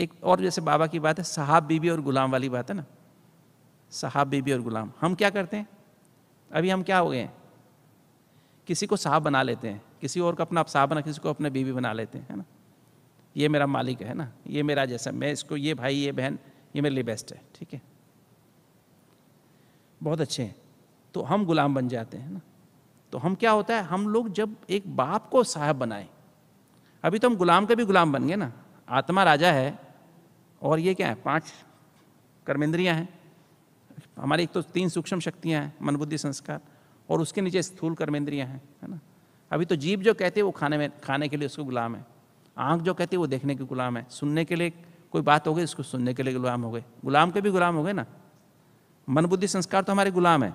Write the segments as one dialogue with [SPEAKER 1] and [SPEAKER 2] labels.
[SPEAKER 1] एक और जैसे बाबा की बात है साहब बीबी और गुलाम वाली बात है ना साहब बीबी और गुलाम हम क्या करते हैं अभी हम क्या हो गए हैं किसी को साहब बना लेते हैं किसी और को अपना आप साहब बना किसी को अपने बीवी बना लेते हैं है ना ये मेरा मालिक है ना ये मेरा जैसा मैं इसको ये भाई ये बहन ये मेरे लिए बेस्ट है ठीक है बहुत अच्छे हैं तो हम गुलाम बन जाते हैं ना तो हम क्या होता है हम लोग जब एक बाप को साहब बनाए अभी तो हम गुलाम का भी गुलाम बन गए ना आत्मा राजा है और ये क्या है पांच कर्मेंद्रियां हैं हमारी एक तो तीन सूक्ष्म शक्तियां हैं मन बुद्धि संस्कार और उसके नीचे स्थूल कर्मेंद्रियां हैं है ना अभी तो जीप जो कहते हैं वो खाने में खाने के लिए उसको गुलाम है आँख जो कहती है वो देखने के गुलाम है सुनने के लिए कोई बात हो गई उसको सुनने के लिए गुलाम हो गए गुलाम के भी गुलाम हो गए ना मन बुद्धि संस्कार तो हमारे गुलाम है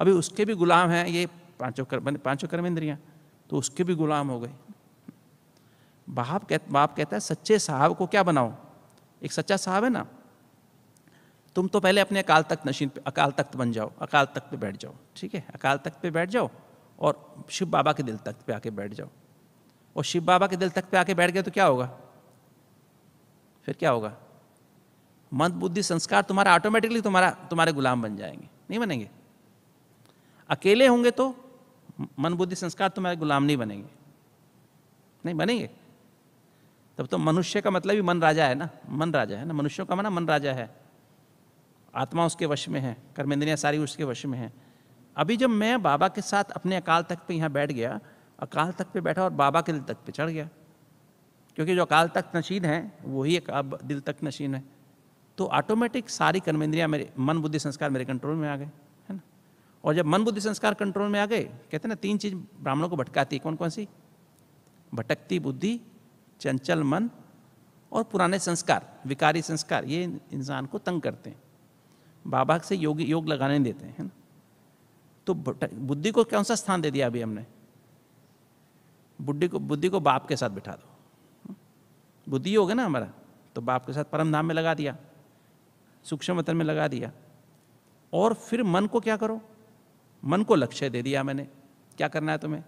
[SPEAKER 1] अभी उसके भी गुलाम हैं ये पांचों कर्म पांचों कर्मेंद्रियाँ तो उसके भी गुलाम हो गए बाप कह बाप कहता है सच्चे साहब को क्या बनाओ एक सच्चा साहब है ना तुम तो पहले अपने अकाल तख्त नशीन पे अकाल तख्त बन जाओ अकाल तख्त पे बैठ जाओ ठीक है अकाल तख्त पे बैठ जाओ और शिव बाबा के दिल तख्त पे आके बैठ जाओ और शिव बाबा के दिल तख्त पे आके बैठ गए तो क्या होगा फिर क्या होगा मंद बुद्धि संस्कार तुम्हारा ऑटोमेटिकली तुम्हारा तुम्हारे गुलाम बन जाएंगे नहीं बनेंगे अकेले होंगे तो मन बुद्धि संस्कार तुम्हारे गुलाम नहीं बनेंगे नहीं बनेंगे तब तो मनुष्य का मतलब ही मन राजा है ना मन राजा है ना मनुष्यों का माना मन राजा है आत्मा उसके वश में है कर्मेंद्रियाँ सारी उसके वश में है अभी जब मैं बाबा के साथ अपने अकाल तक पे यहाँ बैठ गया अकाल तक पे बैठा और बाबा के दिल तक पे चढ़ गया क्योंकि जो अकाल तक नशीन है वही एक अब दिल तक नशीन है तो ऑटोमेटिक सारी कर्मेंद्रियाँ मेरे मन बुद्धि संस्कार मेरे कंट्रोल में आ गए है ना और जब मन बुद्धि संस्कार कंट्रोल में आ गए कहते हैं ना तीन चीज़ ब्राह्मणों को भटकाती कौन कौन सी भटकती बुद्धि चंचल मन और पुराने संस्कार विकारी संस्कार ये इंसान को तंग करते हैं बाबा से योग योग लगाने देते हैं ना तो बुद्धि को कौन सा स्थान दे दिया अभी हमने बुद्धि को बुद्धि को बाप के साथ बिठा दो बुद्धि योग है ना हमारा तो बाप के साथ परम धाम में लगा दिया वतन में लगा दिया और फिर मन को क्या करो मन को लक्ष्य दे दिया मैंने क्या करना है तुम्हें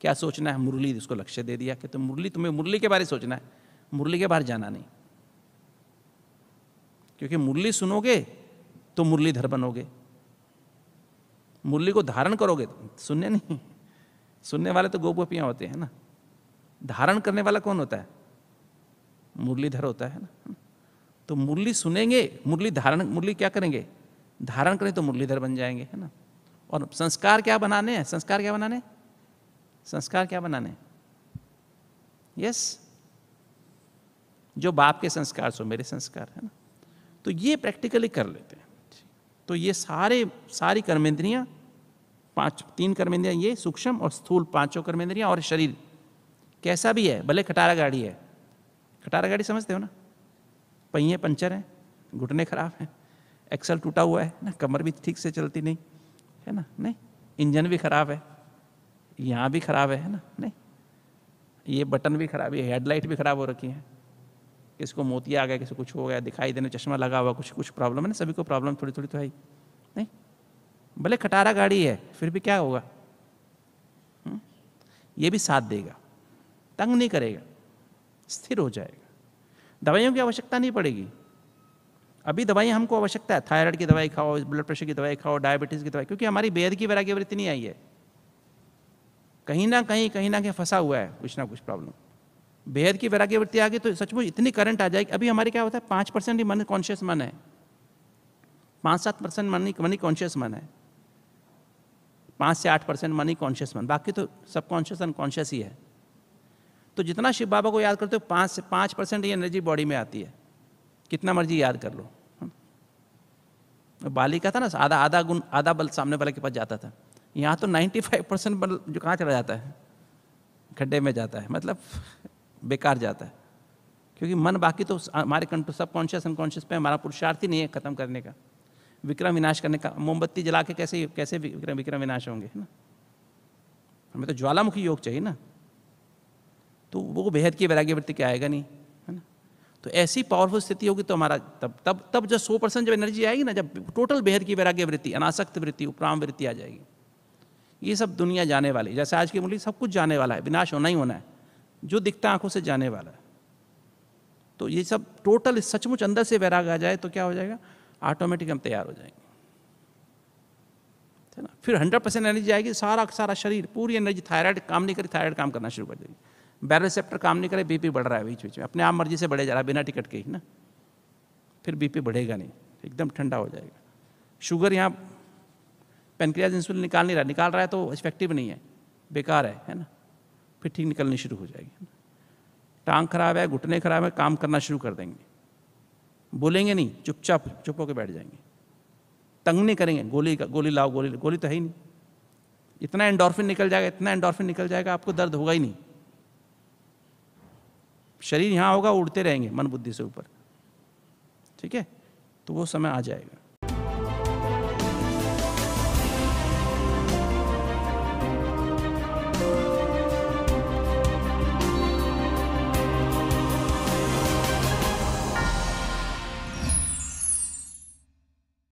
[SPEAKER 1] क्या सोचना है मुरली उसको लक्ष्य दे दिया कि तुम तो मुरली तुम्हें मुरली के बारे में सोचना है मुरली के बाहर जाना नहीं क्योंकि मुरली सुनोगे तो मुरलीधर बनोगे मुरली को धारण करोगे तो, सुनने नहीं सुनने वाले तो गोप होते हैं ना धारण करने वाला कौन होता है मुरलीधर होता है ना तो मुरली सुनेंगे मुरली धारण मुरली क्या करेंगे धारण करें तो मुरलीधर बन जाएंगे है ना और संस्कार क्या बनाने हैं संस्कार क्या बनाने है? संस्कार क्या बनाने यस जो बाप के संस्कार सो मेरे संस्कार है ना तो ये प्रैक्टिकली कर लेते हैं तो ये सारे सारी कर्मेंद्रियाँ पांच तीन कर्मेंद्रियाँ ये सूक्ष्म और स्थूल पांचों कर्मेंद्रियाँ और शरीर कैसा भी है भले खटारा गाड़ी है खटारा गाड़ी समझते हो ना पहिए पंचर हैं घुटने खराब हैं एक्सल टूटा हुआ है ना कमर भी ठीक से चलती नहीं है ना नहीं इंजन भी खराब है यहाँ भी खराब है ना नहीं ये बटन भी खराब है हेडलाइट भी खराब हो रखी है किसको मोतिया आ गया किसी कुछ हो गया दिखाई देने चश्मा लगा हुआ कुछ कुछ प्रॉब्लम है ना सभी को प्रॉब्लम थोड़ी थोड़ी तो है नहीं भले खटारा गाड़ी है फिर भी क्या होगा हम्म? ये भी साथ देगा तंग नहीं करेगा स्थिर हो जाएगा दवाइयों की आवश्यकता नहीं पड़ेगी अभी दवाई हमको आवश्यकता है थायराइड की दवाई खाओ ब्लड प्रेशर की दवाई खाओ डायबिटीज़ की दवाई क्योंकि हमारी बेहद की वैराग्यवृत्ति नहीं आई है कहीं ना कहीं कहीं ना कहीं फंसा हुआ है कुछ ना कुछ प्रॉब्लम बेहद की वैराग्य वृत्ति आ गई तो सचमुच इतनी करंट आ जाएगी अभी हमारे क्या होता है पाँच परसेंट ही मन कॉन्शियस मन है पाँच सात परसेंट मन ही मनी कॉन्शियस मन है पाँच से आठ परसेंट मनी कॉन्शियस मन बाकी तो सब कॉन्शियस अनकॉन्शियस ही है तो जितना शिव बाबा को याद करते हो पाँच से पाँच परसेंट ही एनर्जी बॉडी में आती है कितना मर्जी याद कर लो बाली का था ना आधा आधा गुण आधा बल सामने वाले के पास जाता था यहाँ तो 95 परसेंट जो कहाँ चला जाता है खड्डे में जाता है मतलब बेकार जाता है क्योंकि मन बाकी तो हमारे कंट्रोल सब कॉन्शियस अनकॉन्शियस पे हमारा पुरुषार्थ ही नहीं है ख़त्म करने का विक्रम विनाश करने का मोमबत्ती जला के कैसे कैसे विक्रम विक्रम विनाश होंगे है ना हमें तो ज्वालामुखी योग चाहिए ना तो वो बेहद की वैराग्य वृत्ति के आएगा नहीं है ना तो ऐसी पावरफुल स्थिति होगी तो हमारा तब तब तब जब सौ परसेंट जब एनर्जी आएगी ना जब टोटल बेहद की वैराग्य वृत्ति अनासक्त वृत्ति उपराम वृत्ति आ जाएगी ये सब दुनिया जाने वाली जैसे आज की मुरली सब कुछ जाने वाला है विनाश होना ही होना है जो दिखता है आंखों से जाने वाला है तो ये सब टोटल सचमुच अंदर से वैराग आ जाए तो क्या हो जाएगा ऑटोमेटिक हम तैयार हो जाएंगे है ना फिर हंड्रेड परसेंट एनर्जी आएगी सारा सारा शरीर पूरी एनर्जी थायराइड काम नहीं करे थायराइड काम करना शुरू कर देगी बैरल सेप्टर काम नहीं करे बीपी बढ़ रहा है बीच बीच में अपने आप मर्जी से बढ़े जा रहा है बिना टिकट के ही ना फिर बीपी बढ़ेगा नहीं एकदम ठंडा हो जाएगा शुगर यहाँ पेनक्रियाज इंसुलिन निकाल नहीं रहा निकाल रहा है तो इफेक्टिव नहीं है बेकार है है ना फिर ठीक निकलनी शुरू हो जाएगी टांग खराब है घुटने खराब है काम करना शुरू कर देंगे बोलेंगे नहीं चुपचाप चुप होकर बैठ जाएंगे तंग नहीं करेंगे गोली का गोली लाओ गोली गोली तो है ही नहीं इतना एंडोर्फिन निकल जाएगा इतना एंडोर्फिन निकल जाएगा आपको दर्द होगा ही नहीं शरीर यहाँ होगा उड़ते रहेंगे मन बुद्धि से ऊपर ठीक है तो वो समय आ जाएगा